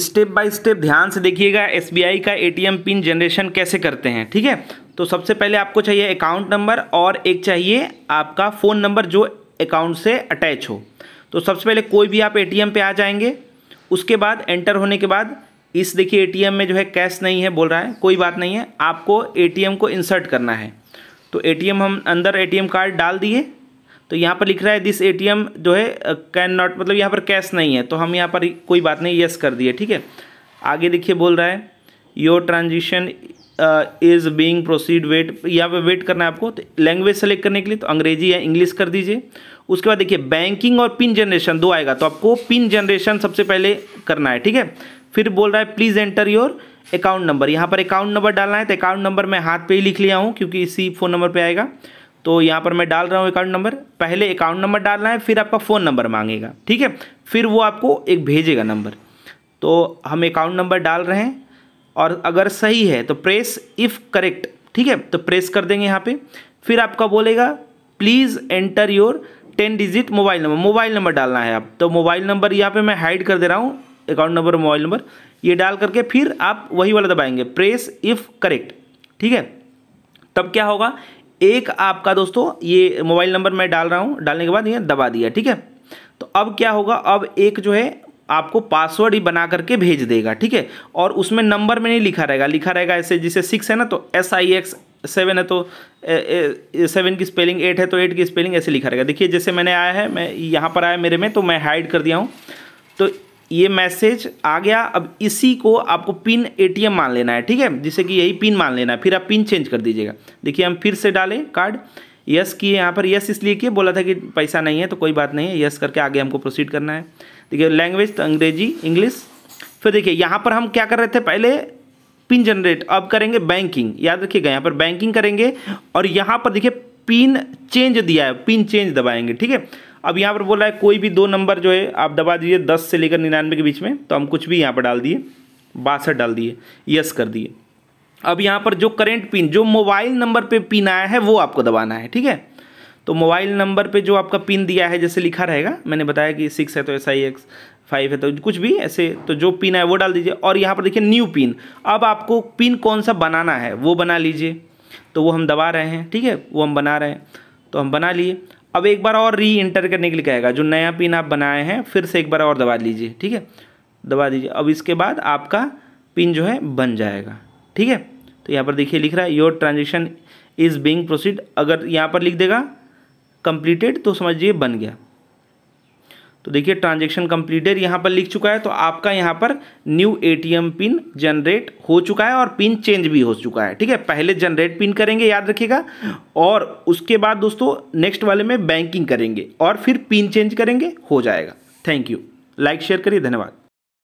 step by step ध्यान से देखिएगा एसबीआई का एटीएम पिन जनरेशन कैसे करते हैं ठीक है तो सबसे पहले आपको चाहिए अकाउंट नंबर और एक चाहिए आपका फ़ोन नंबर जो अकाउंट से अटैच हो तो सबसे पहले कोई भी आप एटीएम पे आ जाएंगे उसके बाद एंटर होने के बाद इस देखिए एटीएम में जो है कैश नहीं है बोल रहा है कोई बात नहीं है आपको एटीएम को इंसर्ट करना है तो एटीएम हम अंदर एटीएम कार्ड डाल दिए तो यहाँ पर लिख रहा है दिस एटीएम जो है कैन uh, नॉट मतलब यहाँ पर कैश नहीं है तो हम यहाँ पर कोई बात नहीं यस कर दिए ठीक है आगे देखिए बोल रहा है your transition is being proceed wait यहाँ पर वेट करना है आपको तो लैंग्वेज सेलेक्ट करने के लिए तो अंग्रेजी या इंग्लिश कर दीजिए उसके बाद देखिए बैंकिंग और पिन जनरेशन दो आएगा तो आपको पिन जनरेशन सबसे पहले करना है ठीक है फिर बोल रहा है please enter your account number यहाँ पर अकाउंट नंबर डालना है तो अकाउंट नंबर मैं हाथ पे ही लिख लिया हूँ क्योंकि इसी फ़ोन नंबर पे आएगा तो यहाँ पर मैं डाल रहा हूँ अकाउंट नंबर पहले अकाउंट नंबर डालना है फिर आपका फ़ोन नंबर मांगेगा ठीक है फिर वो आपको एक भेजेगा नंबर तो हम अकाउंट नंबर डाल रहे हैं और अगर सही है तो प्रेस इफ़ करेक्ट ठीक है तो प्रेस कर देंगे यहाँ पे फिर आपका बोलेगा please enter your ten digit mobile number mobile number डालना है आप तो मोबाइल नंबर यहाँ पे मैं हाइड कर दे रहा हूँ अकाउंट नंबर मोबाइल नंबर ये डाल करके फिर आप वही वाला दबाएंगे प्रेस इफ़ करेक्ट ठीक है तब क्या होगा एक आपका दोस्तों ये मोबाइल नंबर मैं डाल रहा हूँ डालने के बाद ये दबा दिया ठीक है तो अब क्या होगा अब एक जो है आपको पासवर्ड ही बना करके भेज देगा ठीक है और उसमें नंबर में नहीं लिखा रहेगा लिखा रहेगा ऐसे जिसे सिक्स है ना तो एस आई एक्स सेवन है तो सेवन की स्पेलिंग एट है तो एट की स्पेलिंग ऐसे लिखा रहेगा देखिए जैसे मैंने आया है मैं यहाँ पर आया मेरे में तो मैं हाइड कर दिया हूँ तो ये मैसेज आ गया अब इसी को आपको पिन एटीएम मान लेना है ठीक है जिसे कि यही पिन मान लेना है फिर आप पिन चेंज कर दीजिएगा देखिए हम फिर से डालें कार्ड यस किए यहाँ पर यस इसलिए किए बोला था कि पैसा नहीं है तो कोई बात नहीं है यस करके आगे हमको प्रोसीड करना है देखिए लैंग्वेज तो अंग्रेजी इंग्लिश फिर देखिए यहाँ पर हम क्या कर रहे थे पहले पिन जनरेट अब करेंगे बैंकिंग याद रखिएगा यहाँ पर बैंकिंग करेंगे और यहाँ पर देखिए पिन चेंज दिया है पिन चेंज दबाएंगे ठीक है अब यहाँ पर बोला है कोई भी दो नंबर जो है आप दबा दीजिए दस से लेकर निन्यानवे के बीच में तो हम कुछ भी यहाँ पर डाल दिए बासठ डाल दिए यस कर दिए अब यहाँ पर जो करेंट पिन जो मोबाइल नंबर पे पिन आया है वो आपको दबाना है ठीक है तो मोबाइल नंबर पे जो आपका पिन दिया है जैसे लिखा रहेगा मैंने बताया कि सिक्स है तो एस आई एक्स फाइव है तो कुछ भी ऐसे तो जो पिन है वो डाल दीजिए और यहाँ पर देखिए न्यू पिन अब आपको पिन कौन सा बनाना है वो बना लीजिए तो वो हम दबा रहे हैं ठीक है वो हम बना रहे हैं तो हम बना लिए अब एक बार और री इंटर करने के लिए कहेगा जो नया पिन आप बनाए हैं फिर से एक बार और दबा लीजिए ठीक है दबा दीजिए अब इसके बाद आपका पिन जो है बन जाएगा ठीक है तो यहाँ पर देखिए लिख रहा है your transaction is being proceed अगर यहाँ पर लिख देगा कंप्लीटेड तो समझिए बन गया तो देखिए ट्रांजेक्शन कंप्लीटेड यहाँ पर लिख चुका है तो आपका यहाँ पर न्यू एटीएम पिन जनरेट हो चुका है और पिन चेंज भी हो चुका है ठीक है पहले जनरेट पिन करेंगे याद रखिएगा और उसके बाद दोस्तों नेक्स्ट वाले में बैंकिंग करेंगे और फिर पिन चेंज करेंगे हो जाएगा थैंक यू लाइक शेयर करिए धन्यवाद